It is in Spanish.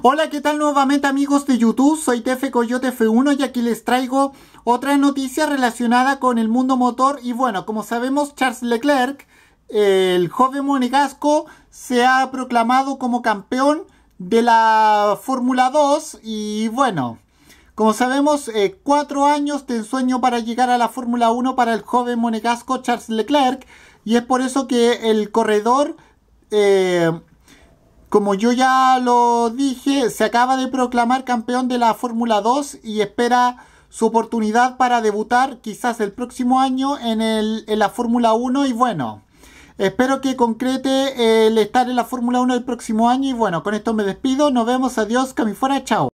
Hola, ¿qué tal nuevamente amigos de YouTube? Soy Tefe Coyote F1 y aquí les traigo otra noticia relacionada con el mundo motor. Y bueno, como sabemos, Charles Leclerc, el joven monegasco, se ha proclamado como campeón de la Fórmula 2 y bueno... Como sabemos, eh, cuatro años de ensueño para llegar a la Fórmula 1 para el joven monegasco Charles Leclerc. Y es por eso que el corredor eh, como yo ya lo dije, se acaba de proclamar campeón de la Fórmula 2 y espera su oportunidad para debutar quizás el próximo año en, la Fórmula 1 y bueno, espero que concrete el estar en la Fórmula 1 el próximo año y bueno, con esto me despido, nos vemos, adiós, camifuera, chao.